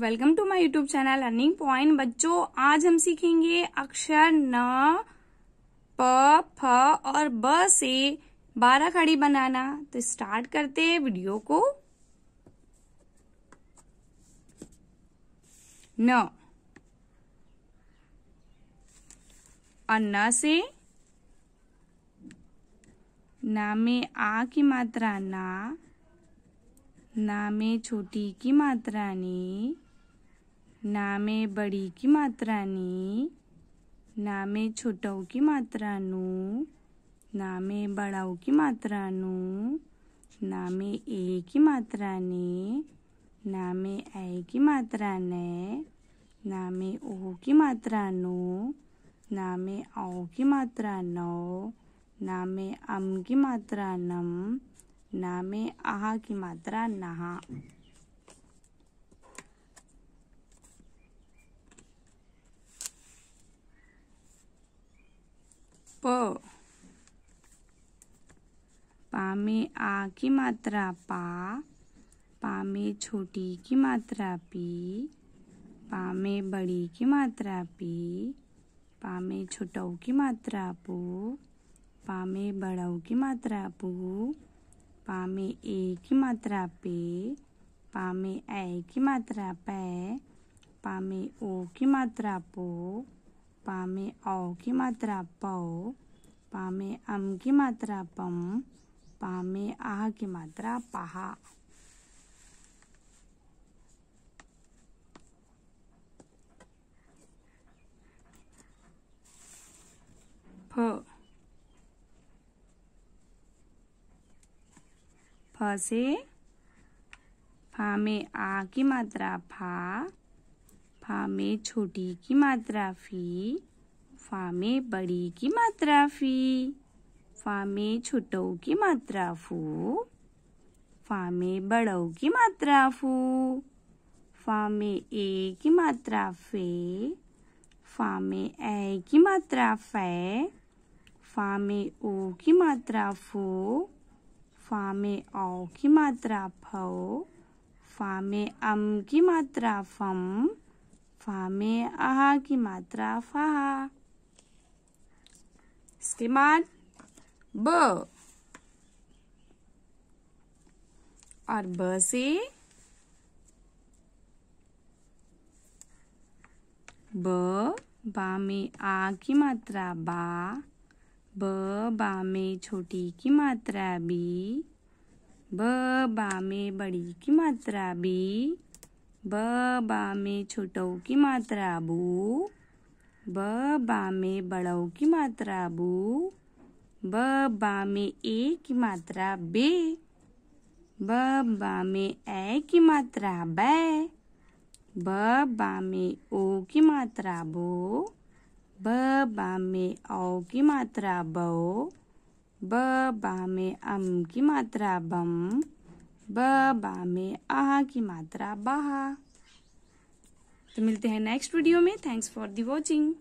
welcome to my YouTube channel learning point बच्चों आज हम सीखेंगे अक्षर न प फ और ब से बारह खड़ी बनाना तो स्टार्ट करते हैं वीडियो को न न से ना में आ की मात्रा ना ना में छोटी की मात्रा ने ना नामे बड़ी की मात्रा नी ना में छोटाओ की मात्रा ना नामे बड़ाऊ की मात्रा नामे ए की मात्रा नामे ऐ की मात्रा ने नामे ओ की मात्रा ना नामे औ की मात्रा नौ ना नामे अम की मात्रा नम ना नामे आह की मात्रा नहा प पा में आ की मात्रा पा पा में छोटी की मात्रा पी पा में बड़ी की मात्रा पी पा में की मात्रा पू पा में की मात्रा पू पा में ए की मात्रा पे पा में ऐ की मात्रा पै पा में ओ की मात्रा पो पा में औ की मात्रा पौ पा में अम की मात्रा पम पा में आह की मात्रा पहा फ फ से फा में आ की मात्रा फा फा में छोटी की मात्रा फी फा में बड़ी की मात्रा फी फा में छोटों की मात्रा फू फा में बड़ो की मात्रा फू फा में ए की मात्रा फे फा में ए की मात्रा फै फा में ओ की मात्रा फो फा में औ की मात्रा फो फा में अम की मात्रा फम फा में आहा की मात्रा फा इसके बाद ब और ब से ब बा में आ की मात्रा बा ब बा में छोटी की मात्रा बी ब बा में बड़ी की मात्रा बी ब बा में की मात्रा बू ब बा में की मात्रा बू ब बा में ए की मात्रा बे ब बा में ए की मात्रा ब ब बा में ओ की मात्रा बो ब बा में औ की मात्रा बो ब बा में अम की मात्रा बम ब बा में आ की मात्रा बाहा तो मिलते हैं नेक्स्ट वीडियो में थैंक्स फॉर दी वॉचिंग